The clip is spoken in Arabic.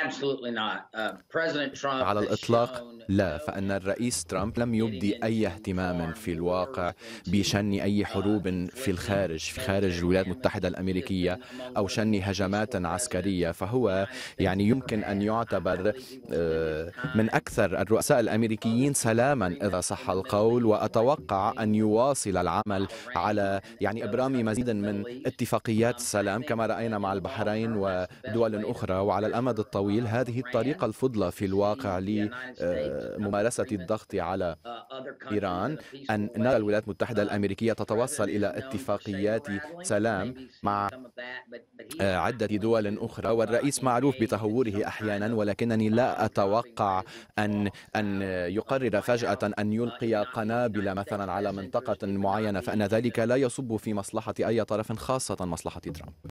Uh, على الإطلاق لا فأن الرئيس ترامب لم يبدي أي اهتمام في الواقع بشن أي حروب في الخارج في خارج الولايات المتحدة الأمريكية أو شن هجمات عسكرية فهو يعني يمكن أن يعتبر آه، من أكثر الرؤساء الأمريكيين سلاما إذا صح القول وأتوقع أن يواصل العمل على يعني إبرام مزيد من اتفاقيات السلام um, كما رأينا مع البحرين ودول أخرى وعلى الأمد الطويل التطويل هذه الطريقة الفضلى في الواقع لممارسة آه، الضغط على إيران أن نرى الولايات المتحدة الأمريكية تتوصل إلى اتفاقيات سلام مع آه، عدة دول أخرى والرئيس معروف بتهوره أحيانا ولكنني لا أتوقع أن أن يقرر فجأة أن يلقي قنابل مثلا على منطقة معينة فإن ذلك لا يصب في مصلحة أي طرف خاصة مصلحة ترامب